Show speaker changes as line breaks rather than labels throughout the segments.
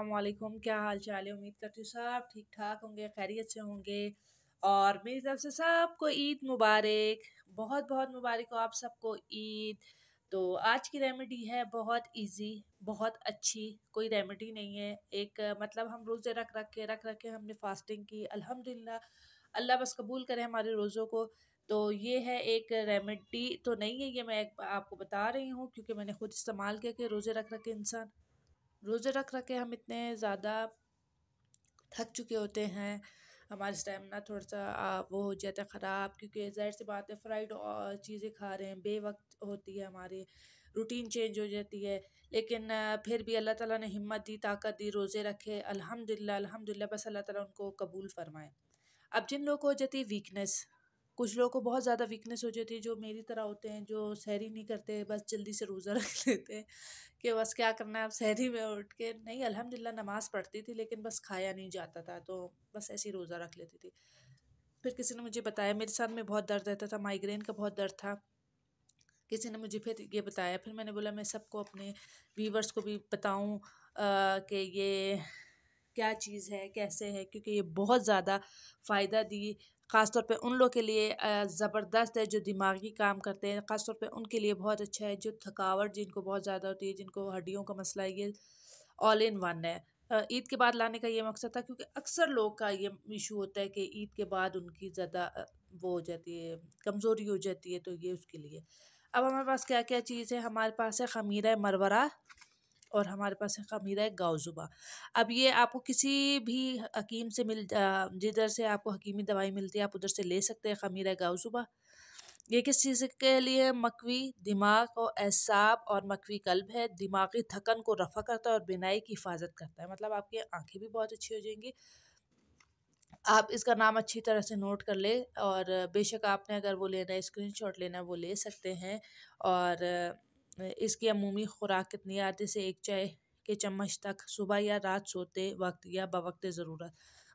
असलकुम क्या हाल चाल है उम्मीद करती हूँ सब ठीक ठाक होंगे खैरियत से होंगे और मेरी तरफ से सबको ईद मुबारक बहुत बहुत मुबारक हो आप सबको ईद तो आज की रेमेडी है बहुत इजी बहुत अच्छी कोई रेमेडी नहीं है एक मतलब हम रोज़े रख रख के रख रख के हमने फास्टिंग की अल्हम्दुलिल्लाह अल्लाह बस कबूल करे हमारे रोज़ों को तो ये है एक रेमेडी तो नहीं है ये मैं आपको बता रही हूँ क्योंकि मैंने खुद इस्तेमाल किया कि रोज़े रख रख के इंसान रोज़े रख रख के हम इतने ज़्यादा थक चुके होते हैं हमारा स्टेमिना थोड़ा सा वो हो जाता है ख़राब क्योंकि ज़ाहिर सी बात है फ्राइड चीज़ें खा रहे हैं बेवक्त होती है हमारी रूटीन चेंज हो जाती है लेकिन फिर भी अल्लाह ताला ने हिम्मत दी ताकत दी रोज़े रखे अल्हम्दुलिल्लाह अल्हम्दुलिल्लाह बस अल्लाह ताला उनको कबूल फरमाए अब जिन लोगों को हो जाती है वीकनेस कुछ लोगों को बहुत ज़्यादा वीकनेस हो जाती है जो मेरी तरह होते हैं जो सहरी नहीं करते बस जल्दी से रोज़ा रख लेते हैं कि बस क्या करना है अब सहरी में उठ के नहीं अल्हम्दुलिल्लाह नमाज़ पढ़ती थी लेकिन बस खाया नहीं जाता था तो बस ऐसे ही रोज़ा रख लेती थी फिर किसी ने मुझे बताया मेरे साथ में बहुत दर्द रहता था माइग्रेन का बहुत दर्द था किसी ने मुझे फिर ये बताया फिर मैंने बोला मैं सबको अपने व्यूवर्स को भी बताऊँ कि ये क्या चीज़ है कैसे है क्योंकि ये बहुत ज़्यादा फ़ायदा दी ख़ासतौर पे उन लोग के लिए ज़बरदस्त है जो दिमागी काम करते हैं ख़ासतौर पे उनके लिए बहुत अच्छा है जो थकावट जिनको बहुत ज़्यादा होती है जिनको हड्डियों का मसला है ये ऑल इन वन है ईद के बाद लाने का ये मकसद था क्योंकि अक्सर लोग का ये इशू होता है कि ईद के बाद उनकी ज़्यादा वो हो जाती है कमज़ोरी हो जाती है तो ये उसके लिए अब हमारे पास क्या क्या चीज़ है हमारे पास है खमीरा मरवरा और हमारे पास है खमीरा एक गाउजुबा अब ये आपको किसी भी हकीम से मिल जिधर से आपको हकीमी दवाई मिलती है आप उधर से ले सकते हैं खमीरा गाउजुबा ये किस चीज़ के लिए मकवी दिमाग और एसाब और मकवी कल्ब है दिमागी थकन को रफा करता है और बिनाई की हिफाजत करता है मतलब आपकी आंखें भी बहुत अच्छी हो जाएंगी आप इसका नाम अच्छी तरह से नोट कर ले और बेशक आपने अगर वो लेना है स्क्रीनशॉट लेना है वो ले सकते हैं और इसकी अमूमी खुराक कितनी आधे से एक चाय के चम्मच तक सुबह या रात सोते वक्त या बवक्त ज़रूरत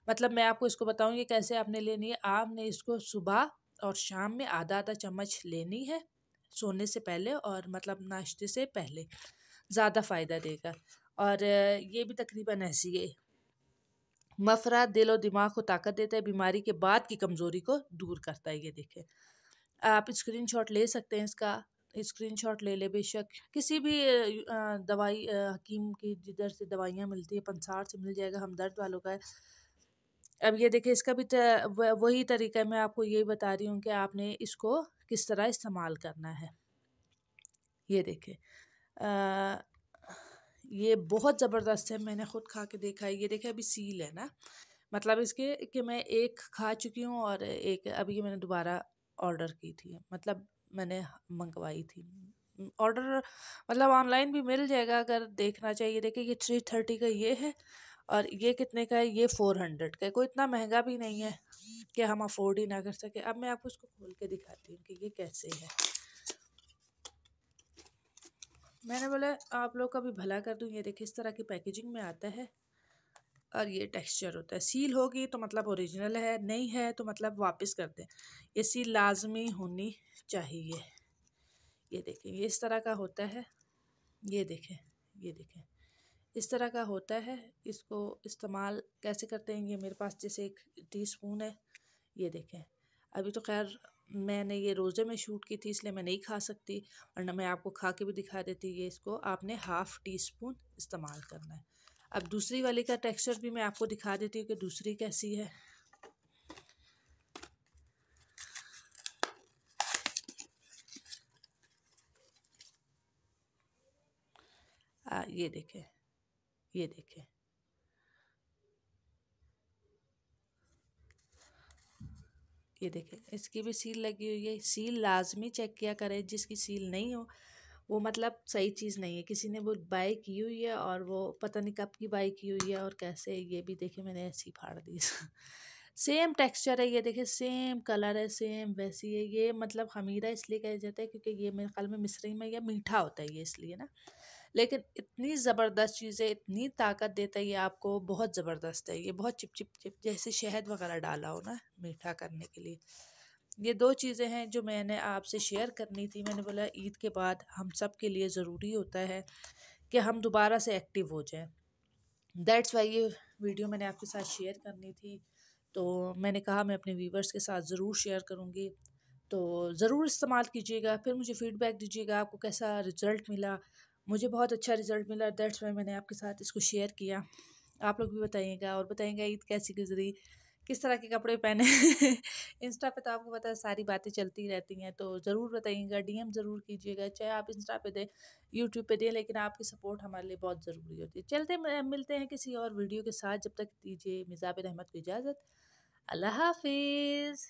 मतलब मैं आपको इसको ये कैसे आपने लेनी है आपने इसको सुबह और शाम में आधा आधा चम्मच लेनी है सोने से पहले और मतलब नाश्ते से पहले ज़्यादा फ़ायदा देगा और ये भी तकरीबन ऐसी है मफरा दिल और दिमाग को ताकत देता है बीमारी के बाद की कमज़ोरी को दूर करता है ये देखें आप स्क्रीनशॉट ले सकते हैं इसका स्क्रीनशॉट ले ले बेशक किसी भी दवाई हकीम की जिधर से दवाइयाँ मिलती है पंसार से मिल जाएगा हमदर्द वालों का अब ये देखिए इसका भी वही तरीका मैं आपको ये बता रही हूँ कि आपने इसको किस तरह इस्तेमाल करना है ये देखिए ये बहुत ज़बरदस्त है मैंने ख़ुद खा के देखा है ये देखिए अभी सील है ना मतलब इसके कि मैं एक खा चुकी हूँ और एक अभी मैंने दोबारा ऑर्डर की थी मतलब मैंने मंगवाई थी ऑर्डर मतलब ऑनलाइन भी मिल जाएगा अगर देखना चाहिए देखिए ये थ्री थर्टी का ये है और ये कितने का है ये फोर हंड्रेड का है कोई इतना महंगा भी नहीं है कि हम अफोर्ड ही ना कर सके अब मैं आपको इसको खोल के दिखाती हूँ कि ये कैसे है मैंने बोला आप लोग का भी भला कर दूँ ये देखिए इस तरह की पैकेजिंग में आता है और ये टेक्सचर होता है सील होगी तो मतलब ओरिजिनल है नहीं है तो मतलब वापस कर दें ये सील लाजमी होनी चाहिए ये देखें ये इस तरह का होता है ये देखें ये देखें इस तरह का होता है इसको इस्तेमाल कैसे करते हैं ये मेरे पास जैसे एक टी स्पून है ये देखें अभी तो खैर मैंने ये रोज़े में शूट की थी इसलिए मैं नहीं खा सकती और ना मैं आपको खा के भी दिखा देती ये इसको आपने हाफ़ टी स्पून इस्तेमाल करना है अब दूसरी वाली का टेक्सचर भी मैं आपको दिखा देती हूँ कि दूसरी कैसी है आ, ये देखें ये देखें ये देखें इसकी भी सील लगी हुई है सील लाजमी चेक किया करें जिसकी सील नहीं हो वो मतलब सही चीज़ नहीं है किसी ने वो बाय की हुई है और वो पता नहीं कब की बाय की हुई है और कैसे ये भी देखे मैंने ऐसी फाड़ दी सेम टेक्सचर है ये देखे सेम कलर है सेम वैसी है ये मतलब हमीरा इसलिए कहा जाता है क्योंकि ये मेरे ख्याल में मिसरी में यह मीठा होता है ये इसलिए ना लेकिन इतनी ज़बरदस्त चीज़ है इतनी ताकत देता है ये आपको बहुत ज़बरदस्त है ये बहुत चिप चिप चिप जैसे शहद वगैरह डाला हो ना मीठा करने के लिए ये दो चीज़ें हैं जो मैंने आपसे शेयर करनी थी मैंने बोला ईद के बाद हम सब के लिए ज़रूरी होता है कि हम दोबारा से एक्टिव हो जाएं दैट्स वाई ये वीडियो मैंने आपके साथ शेयर करनी थी तो मैंने कहा मैं अपने व्यूवर्स के साथ ज़रूर शेयर करूँगी तो ज़रूर इस्तेमाल कीजिएगा फिर मुझे फ़ीडबैक दीजिएगा आपको कैसा रिज़ल्ट मिला मुझे बहुत अच्छा रिज़ल्ट मिला दैट्स वाई मैंने आपके साथ इसको शेयर किया आप लोग भी बताइएगा और बताइएगा ईद कैसी गुजरी किस तरह के कपड़े पहने इंस्टा पे तो आपको पता है सारी बातें चलती रहती हैं तो ज़रूर बताइएगा डीएम ज़रूर कीजिएगा चाहे आप इंस्टा पे दें यूट्यूब पे दें लेकिन आपकी सपोर्ट हमारे लिए बहुत ज़रूरी होती है चलते मिलते हैं किसी और वीडियो के साथ जब तक दीजिए मिजाब अहमद की इजाज़त अल्लाह हाफिज़